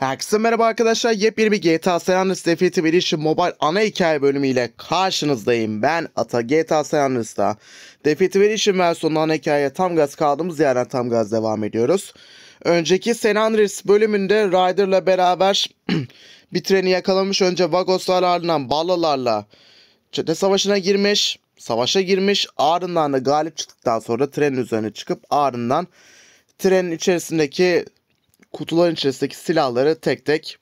Herkese merhaba arkadaşlar. Yepyeni bir GTA San Andreas Definitive Edition Mobile ana hikaye bölümüyle karşınızdayım. Ben Ata GTA San Andreas'ta Definitive Edition versiyonu ana hikayeye tam gaz kaldığımız yerden tam gaz devam ediyoruz. Önceki San Andreas bölümünde Ryder'la beraber bir treni yakalamış. Önce Vagoslar ardından Ballalarla çete savaşına girmiş. Savaşa girmiş. Ardından da galip çıktıktan sonra trenin üzerine çıkıp ardından trenin içerisindeki kutuların içerisindeki silahları tek tek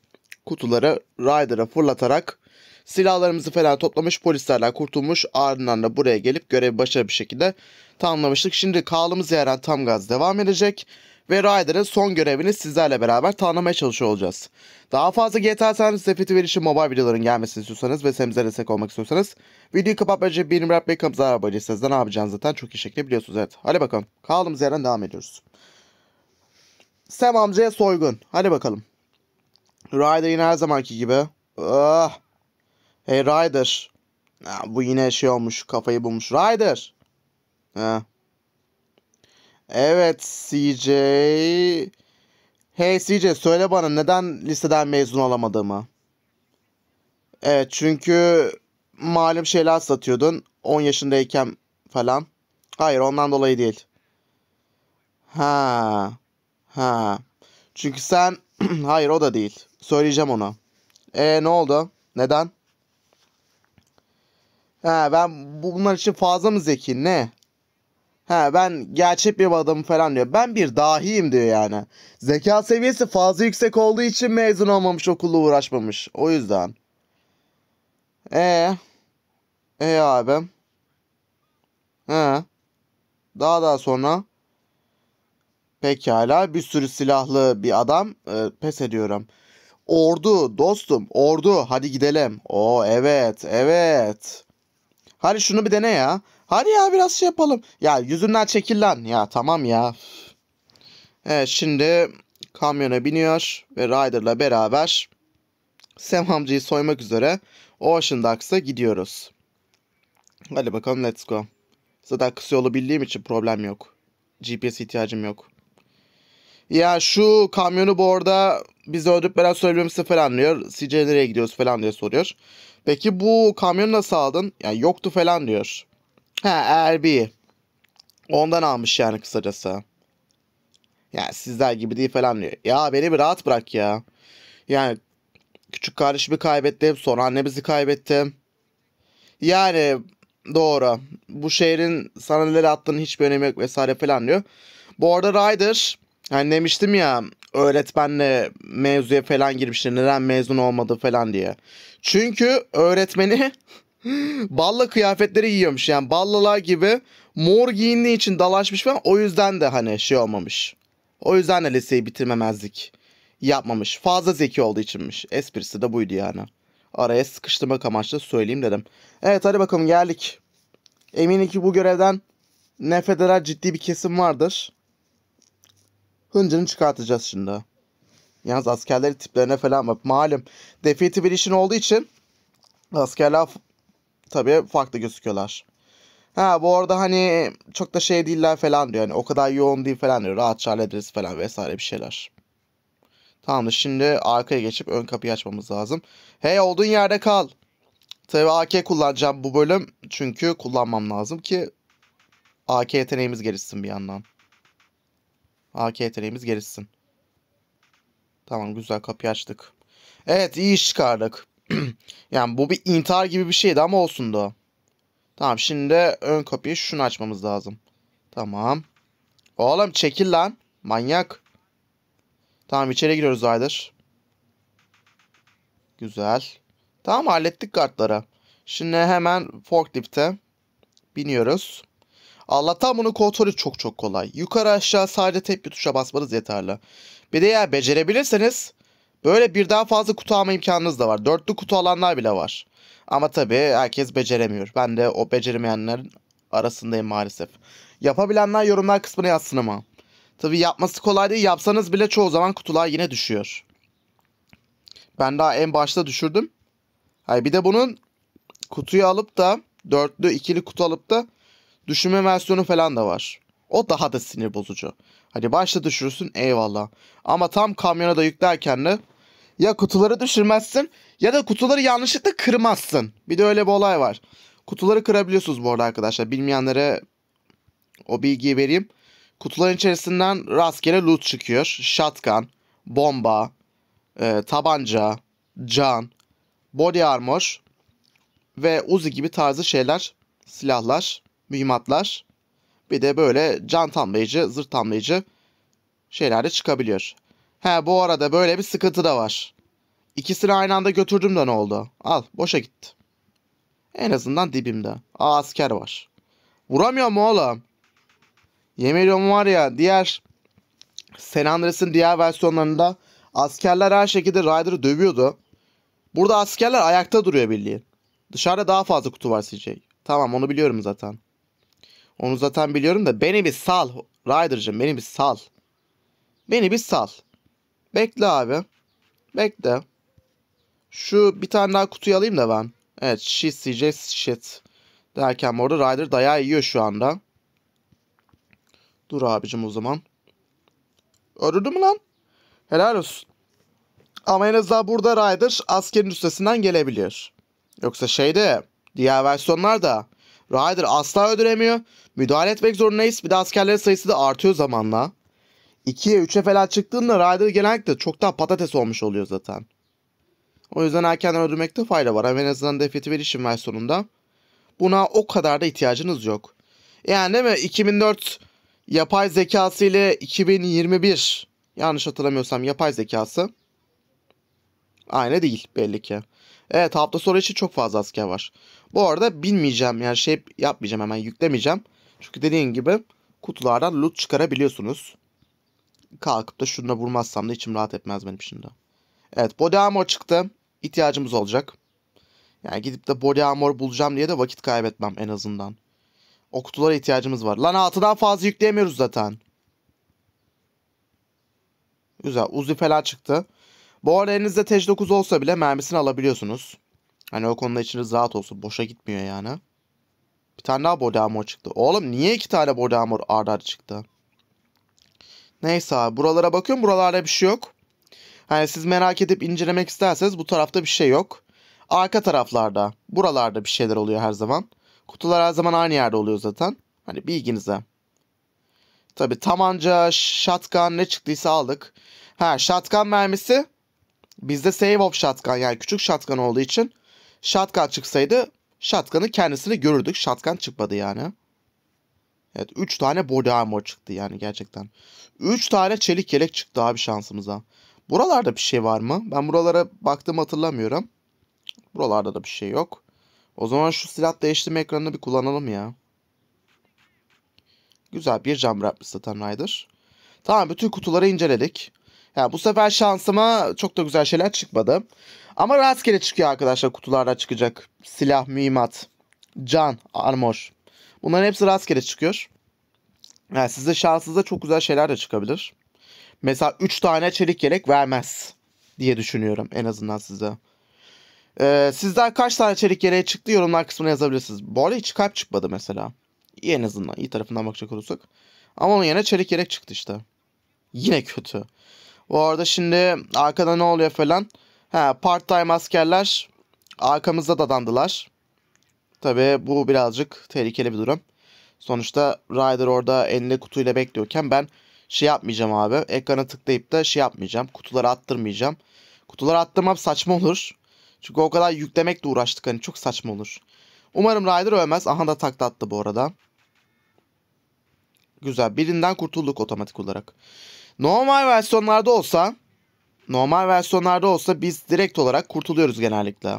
kutulara Ryder'a fırlatarak silahlarımızı falan toplamış polislerden kurtulmuş ardından da buraya gelip görevi başarılı bir şekilde tamamlamıştık. Şimdi kaldığımız yerden tam gaz devam edecek ve Ryder'ın son görevini sizlerle beraber tanımaya çalışıyor olacağız. Daha fazla GTA San Sefeti verişi mobile videoların gelmesini istiyorsanız ve semize destek olmak istiyorsanız videoyu kapatmadan önce benim rap ve kamızı ne yapacağınızı zaten çok iyi şekilde biliyorsunuz evet. Hadi bakalım kaldığımız yerden devam ediyoruz. Sam amcaya soygun. Hadi bakalım. Ryder yine her zamanki gibi. Ah. Hey Ryder. Ha, bu yine şey olmuş. Kafayı bulmuş. Ryder. Ha. Evet CJ. Hey CJ söyle bana neden liseden mezun olamadığımı. Evet çünkü malum şeyler satıyordun. 10 yaşındayken falan. Hayır ondan dolayı değil. Ha. Ha. Çünkü sen hayır o da değil. Söyleyeceğim ona. E ne oldu? Neden? Ha ben bunlar için fazla mı zeki? Ne? Ha ben gerçek bir adamım falan diyor. Ben bir dahiyim diyor yani. Zeka seviyesi fazla yüksek olduğu için mezun olmamış okulla uğraşmamış. O yüzden. E E abi. He. Daha daha sonra. Pekala bir sürü silahlı bir adam e, pes ediyorum. Ordu dostum ordu hadi gidelim. O evet evet. Hadi şunu bir dene ya. Hadi ya biraz şey yapalım. Ya yüzünden çekil lan. Ya tamam ya. Evet şimdi kamyona biniyor ve Ryder'la beraber Sam amcayı soymak üzere Ocean Ducks'a gidiyoruz. Hadi bakalım let's go. Zaten kısa yolu bildiğim için problem yok. GPS ihtiyacım yok. Ya şu kamyonu bu arada biz öldürüp beraber söylememizi falan diyor. CJ nereye gidiyoruz falan diye soruyor. Peki bu kamyonu nasıl aldın? Yani yoktu falan diyor. Ha Erbi. Ondan almış yani kısacası. Yani sizler gibi değil falan diyor. Ya beni bir rahat bırak ya. Yani küçük kardeşimi kaybettim. Sonra annemizi kaybettim. Yani doğru. Bu şehrin sana neler attığının hiçbir önemi yok vesaire falan diyor. Bu arada Ryder Hani demiştim ya öğretmenle mevzuya falan girmişti. Neden mezun olmadı falan diye. Çünkü öğretmeni balla kıyafetleri giyiyormuş. Yani ballalar gibi mor giyindiği için dalaşmış falan. O yüzden de hani şey olmamış. O yüzden de liseyi bitirmemezlik yapmamış. Fazla zeki olduğu içinmiş. Esprisi de buydu yani. Araya sıkıştırmak amaçlı söyleyeyim dedim. Evet hadi bakalım geldik. Eminim ki bu görevden nefret ciddi bir kesim vardır. Hıncını çıkartacağız şimdi. Yalnız askerleri tiplerine falan bak. Malum defiyeti bir işin olduğu için askerler tabii farklı gözüküyorlar. Ha bu arada hani çok da şey değiller falan diyor. Hani o kadar yoğun değil falan diyor. Rahatça hallederiz falan vesaire bir şeyler. Tamamdır şimdi arkaya geçip ön kapıyı açmamız lazım. Hey olduğun yerde kal. Tabii AK kullanacağım bu bölüm. Çünkü kullanmam lazım ki AK yeteneğimiz gelişsin bir yandan. AK yeteneğimiz gelişsin. Tamam güzel kapı açtık. Evet iyi iş çıkardık. yani bu bir intihar gibi bir şeydi ama olsun da. Tamam şimdi de ön kapıyı şunu açmamız lazım. Tamam. Oğlum çekil lan. Manyak. Tamam içeri giriyoruz Aydır. Güzel. Tamam hallettik kartları. Şimdi hemen forklifte biniyoruz. Allah'tan bunu kontrolü çok çok kolay. Yukarı aşağı sadece tek bir tuşa basmanız yeterli. Bir de eğer becerebilirseniz böyle birden fazla kutu alma imkanınız da var. Dörtlü kutu alanlar bile var. Ama tabii herkes beceremiyor. Ben de o beceremeyenlerin arasındayım maalesef. Yapabilenler yorumlar kısmına yazsın ama. Tabi yapması kolay değil. Yapsanız bile çoğu zaman kutular yine düşüyor. Ben daha en başta düşürdüm. Hayır bir de bunun kutuyu alıp da dörtlü ikili kutu alıp da Düşünme versiyonu falan da var. O daha da sinir bozucu. Hani başta düşürürsün eyvallah. Ama tam kamyona da yüklerken de ya kutuları düşürmezsin ya da kutuları yanlışlıkla kırmazsın. Bir de öyle bir olay var. Kutuları kırabiliyorsunuz bu arada arkadaşlar. Bilmeyenlere o bilgiyi vereyim. Kutuların içerisinden rastgele loot çıkıyor. Shotgun, bomba, e, tabanca, can, body armor ve uzi gibi tarzı şeyler, silahlar mühimmatlar bir de böyle can tamlayıcı, zırh tamlayıcı şeyler de çıkabiliyor. He bu arada böyle bir sıkıntı da var. İkisini aynı anda götürdüm de ne oldu? Al boşa gitti. En azından dibimde. Aa asker var. Vuramıyor mu oğlum? Yemin var ya diğer San Andreas'ın diğer versiyonlarında askerler her şekilde Ryder'ı dövüyordu. Burada askerler ayakta duruyor bildiğin. Dışarıda daha fazla kutu var CJ. Tamam onu biliyorum zaten. Onu zaten biliyorum da beni bir sal. Ryder'cığım beni bir sal. Beni bir sal. Bekle abi. Bekle. Şu bir tane daha kutuyu alayım da ben. Evet shit CJ shit. Derken orada arada Ryder dayağı yiyor şu anda. Dur abicim o zaman. Öldürdü mü lan? Helal olsun. Ama en azından burada Ryder askerin üstesinden gelebilir. Yoksa şeyde diğer versiyonlar da. Ryder asla öldüremiyor. Müdahale etmek zorundayız. Bir de askerlerin sayısı da artıyor zamanla. 2'ye 3'e falan çıktığında Ryder genellikle çok daha patates olmuş oluyor zaten. O yüzden erkenden öldürmekte fayda var. Ama en azından Defeat Verişim sonunda. buna o kadar da ihtiyacınız yok. Yani değil mi? 2004 yapay zekası ile 2021 yanlış hatırlamıyorsam yapay zekası aynı değil belli ki. Evet hafta sonu için çok fazla asker var. Bu arada binmeyeceğim, yani şey yapmayacağım hemen yüklemeyeceğim. Çünkü dediğim gibi kutulardan loot çıkarabiliyorsunuz. Kalkıp da şununla vurmazsam da içim rahat etmez benim şimdi. Evet body armor çıktı. İhtiyacımız olacak. Yani gidip de body armor bulacağım diye de vakit kaybetmem en azından. O kutulara ihtiyacımız var. Lan 6'dan fazla yükleyemiyoruz zaten. Güzel. Uzi falan çıktı. Bu arada elinizde Tej 9 olsa bile mermisini alabiliyorsunuz. Hani o konuda içiniz rahat olsun. Boşa gitmiyor yani. Bir tane daha body armor çıktı. Oğlum niye iki tane body armor arda arda çıktı? Neyse abi buralara bakıyorum. Buralarda bir şey yok. Hani siz merak edip incelemek isterseniz bu tarafta bir şey yok. Arka taraflarda, buralarda bir şeyler oluyor her zaman. Kutular her zaman aynı yerde oluyor zaten. Hani bilginize. Tabi tamanca, shotgun ne çıktıysa aldık. Ha shotgun mermisi Bizde save of shotgun yani küçük shotgun olduğu için shotgun çıksaydı shotgun'ın kendisini görürdük. Shotgun çıkmadı yani. Evet 3 tane body armor çıktı yani gerçekten. 3 tane çelik yelek çıktı abi şansımıza. Buralarda bir şey var mı? Ben buralara baktığımı hatırlamıyorum. Buralarda da bir şey yok. O zaman şu silah değiştirme ekranını bir kullanalım ya. Güzel bir cam yapmış Satan Rider. Tamam bütün kutuları inceledik. Ha, bu sefer şansıma çok da güzel şeyler çıkmadı. Ama rastgele çıkıyor arkadaşlar kutularda çıkacak. Silah, mimat can, armor. Bunların hepsi rastgele çıkıyor. Yani size şansınıza çok güzel şeyler de çıkabilir. Mesela 3 tane çelik yelek vermez diye düşünüyorum en azından size. Ee, sizden kaç tane çelik yeleğe çıktı yorumlar kısmına yazabilirsiniz. Bu arada hiç kalp çıkmadı mesela. İyi en azından iyi tarafından bakacak olursak. Ama onun yerine çelik yelek çıktı işte. Yine kötü. Bu arada şimdi arkada ne oluyor falan. Ha, part time askerler arkamızda dadandılar. Tabi bu birazcık tehlikeli bir durum. Sonuçta Ryder orada elinde kutuyla bekliyorken ben şey yapmayacağım abi. Ekrana tıklayıp da şey yapmayacağım. Kutuları attırmayacağım. Kutuları attırmam saçma olur. Çünkü o kadar yüklemekle uğraştık hani çok saçma olur. Umarım Ryder ölmez. Aha da takla attı bu arada. Güzel. Birinden kurtulduk otomatik olarak. Normal versiyonlarda olsa normal versiyonlarda olsa biz direkt olarak kurtuluyoruz genellikle.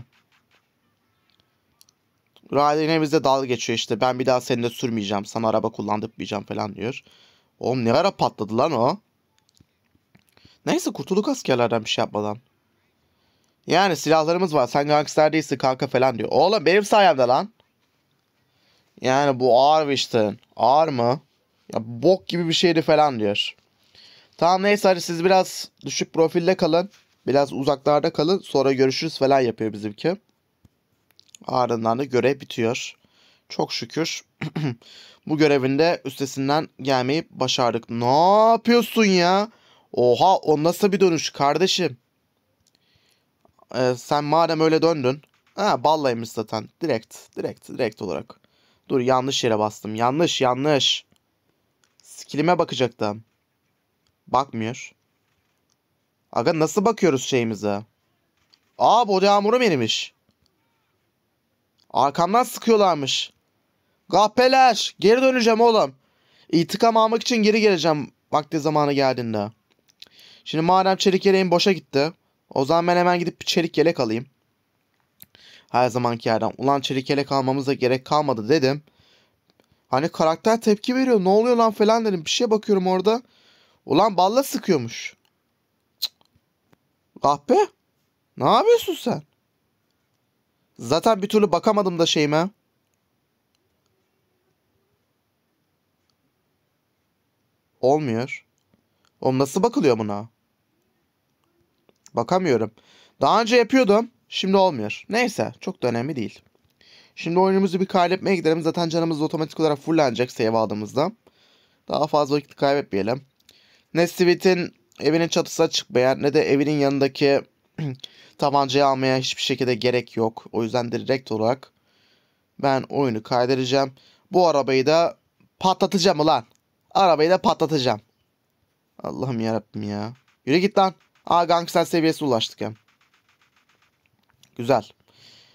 Rally'ne bizde dalga geçiyor işte ben bir daha seninle sürmeyeceğim sana araba kullandırmayacağım falan diyor. Oğlum ne ara patladı lan o? Neyse kurtulduk askerlerden bir şey yapmadan. Yani silahlarımız var sen gangster değilsin kanka falan diyor. Oğlum benim sayemde lan. Yani bu ağır işte. Ağır mı? Ya bok gibi bir şeydi falan diyor. Tamam neyse hadi siz biraz düşük profilde kalın. Biraz uzaklarda kalın. Sonra görüşürüz falan yapıyor bizimki. Ardından da görev bitiyor. Çok şükür bu görevinde üstesinden gelmeyi başardık. Ne yapıyorsun ya? Oha o nasıl bir dönüş kardeşim? Ee, sen madem öyle döndün. Ha ballaymış zaten. Direkt. Direkt. Direkt olarak. Dur yanlış yere bastım. Yanlış yanlış. Skillime bakacaktım. Bakmıyor. Aga nasıl bakıyoruz şeyimize? Aa bu yağmuru benimmiş. Arkamdan sıkıyorlarmış. Kahpeler geri döneceğim oğlum. İntikam almak için geri geleceğim vakti zamanı geldiğinde. Şimdi madem çelik yeleğim boşa gitti. O zaman ben hemen gidip bir çelik yelek alayım. Her zamanki yerden. Ulan çelik yelek almamıza gerek kalmadı dedim. Hani karakter tepki veriyor. Ne oluyor lan falan dedim. Bir şey bakıyorum orada. Ulan balla sıkıyormuş. Kahpe. Ne yapıyorsun sen? Zaten bir türlü bakamadım da şeyime. Olmuyor. Oğlum nasıl bakılıyor buna? Bakamıyorum. Daha önce yapıyordum. Şimdi olmuyor. Neyse çok da önemli değil. Şimdi oyunumuzu bir kaybetmeye gidelim. Zaten canımız otomatik olarak fullenecek save aldığımızda. Daha fazla vakit kaybetmeyelim. Ne Sweet'in evinin çatısına çıkmaya ne de evinin yanındaki tabancayı almaya hiçbir şekilde gerek yok. O yüzden direkt olarak ben oyunu kaydedeceğim. Bu arabayı da patlatacağım ulan. Arabayı da patlatacağım. Allah'ım yarabbim ya. Yürü git lan. Aa gangster seviyesi ulaştık hem. Güzel.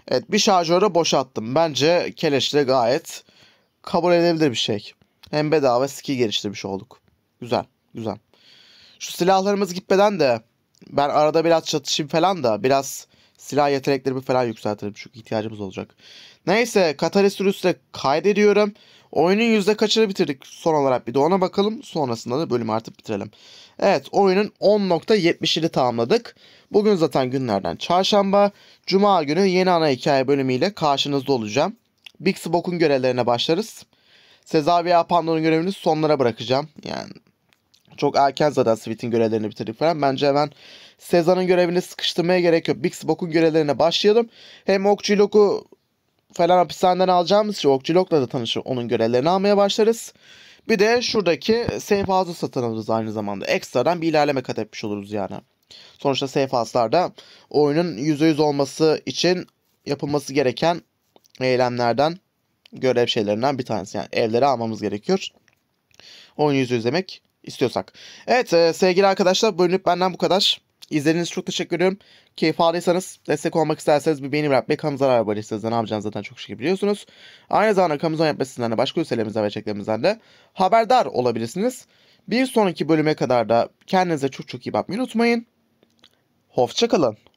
Evet bir şarjörü boşalttım. Bence keleşle gayet kabul edilebilir bir şey. Hem bedava skill geliştirmiş olduk. Güzel. Güzel. Şu silahlarımız gitmeden de ben arada biraz çatışayım falan da biraz silah yeteneklerimi falan yükseltirim. Çünkü ihtiyacımız olacak. Neyse Katalist Rüs'le kaydediyorum. Oyunun yüzde kaçını bitirdik son olarak bir de ona bakalım. Sonrasında da bölümü artık bitirelim. Evet oyunun 10.77'i tamamladık. Bugün zaten günlerden çarşamba. Cuma günü yeni ana hikaye bölümüyle karşınızda olacağım. Big Smoke'un görevlerine başlarız. Sezar veya Pandora'nın görevini sonlara bırakacağım. Yani çok erken zaten Sweet'in görevlerini bitirdik falan. Bence hemen Sezan'ın görevini sıkıştırmaya gerek yok. Big Spock'un görevlerine başlayalım. Hem Okçulok'u falan hapishaneden alacağımız için Okçulok'la da tanışıp onun görevlerini almaya başlarız. Bir de şuradaki safe house'u satın alırız aynı zamanda. Ekstradan bir ilerleme kat etmiş oluruz yani. Sonuçta safe house'larda oyunun %100 olması için yapılması gereken eylemlerden, görev şeylerinden bir tanesi. Yani evleri almamız gerekiyor. Oyun %100 demek istiyorsak. Evet e, sevgili arkadaşlar bölünüp benden bu kadar. İzlediğiniz çok teşekkür ediyorum. Keyif aldıysanız, destek olmak isterseniz bir beğeni bırakmayı, kanalımıza abone aboneyseniz ne yapacağınızı zaten çok şükür şey biliyorsunuz. Aynı zamanda kanalımızın yapmasından da başka üyelerimizden ve çeklerimizden de haberdar olabilirsiniz. Bir sonraki bölüme kadar da kendinize çok çok iyi bakmayı unutmayın. Hoşçakalın.